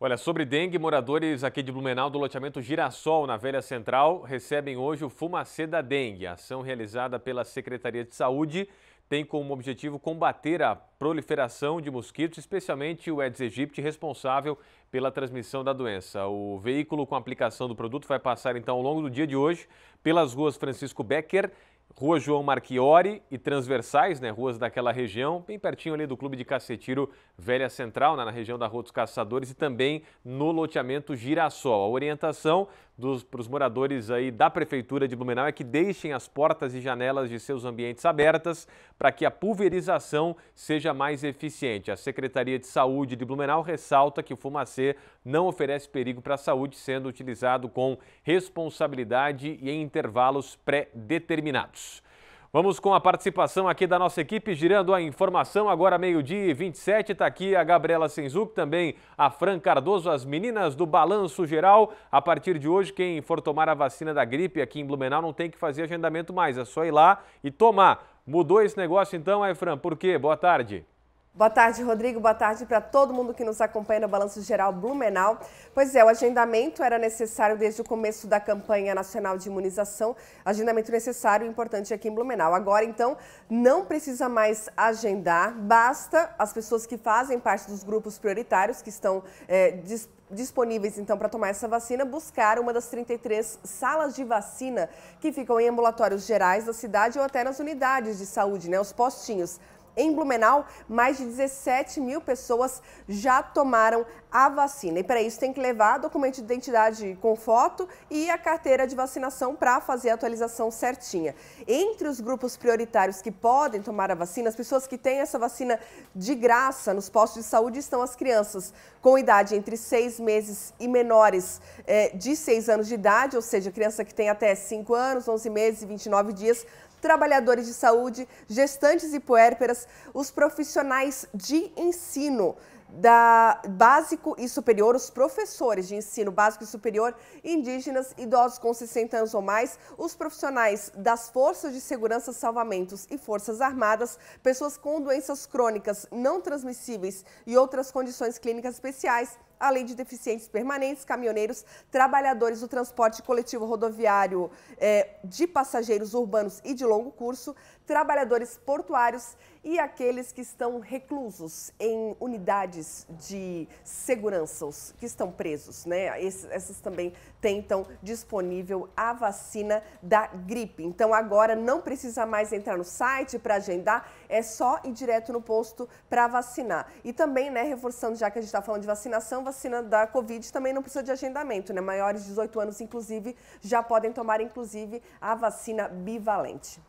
Olha, sobre dengue, moradores aqui de Blumenau do loteamento Girassol, na Velha Central, recebem hoje o Fumacê da Dengue. A ação realizada pela Secretaria de Saúde tem como objetivo combater a proliferação de mosquitos, especialmente o Aedes aegypti, responsável pela transmissão da doença. O veículo com aplicação do produto vai passar, então, ao longo do dia de hoje pelas ruas Francisco Becker Rua João Marchiori e transversais, né, ruas daquela região, bem pertinho ali do Clube de Cacetiro Velha Central, né? na região da Rua dos Caçadores e também no loteamento Girassol. A orientação para os moradores aí da Prefeitura de Blumenau é que deixem as portas e janelas de seus ambientes abertas para que a pulverização seja mais eficiente. A Secretaria de Saúde de Blumenau ressalta que o fumacê não oferece perigo para a saúde, sendo utilizado com responsabilidade e em intervalos pré-determinados. Vamos com a participação aqui da nossa equipe, girando a informação. Agora, meio-dia e 27, está aqui a Gabriela Senzuk, também a Fran Cardoso, as meninas do Balanço Geral. A partir de hoje, quem for tomar a vacina da gripe aqui em Blumenau não tem que fazer agendamento mais, é só ir lá e tomar. Mudou esse negócio então, Efran? Por quê? Boa tarde. Boa tarde, Rodrigo. Boa tarde para todo mundo que nos acompanha no Balanço Geral Blumenau. Pois é, o agendamento era necessário desde o começo da campanha nacional de imunização. Agendamento necessário e importante aqui em Blumenau. Agora, então, não precisa mais agendar, basta as pessoas que fazem parte dos grupos prioritários, que estão é, disponíveis então para tomar essa vacina, buscar uma das 33 salas de vacina que ficam em ambulatórios gerais da cidade ou até nas unidades de saúde, né, os postinhos em Blumenau, mais de 17 mil pessoas já tomaram a vacina. E para isso tem que levar documento de identidade com foto e a carteira de vacinação para fazer a atualização certinha. Entre os grupos prioritários que podem tomar a vacina, as pessoas que têm essa vacina de graça nos postos de saúde estão as crianças com idade entre 6 meses e menores eh, de 6 anos de idade, ou seja, criança que tem até 5 anos, 11 meses e 29 dias trabalhadores de saúde, gestantes e puérperas, os profissionais de ensino da básico e superior, os professores de ensino básico e superior, indígenas, idosos com 60 anos ou mais, os profissionais das forças de segurança, salvamentos e forças armadas, pessoas com doenças crônicas não transmissíveis e outras condições clínicas especiais, além de deficientes permanentes, caminhoneiros, trabalhadores do transporte coletivo rodoviário eh, de passageiros urbanos e de longo curso, trabalhadores portuários e aqueles que estão reclusos em unidades de segurança, os que estão presos, né? Esses, essas também têm então disponível a vacina da gripe. Então agora não precisa mais entrar no site para agendar, é só ir direto no posto para vacinar. E também, né, reforçando já que a gente está falando de vacinação, vacina da Covid também não precisa de agendamento, né? Maiores de 18 anos, inclusive, já podem tomar, inclusive, a vacina bivalente.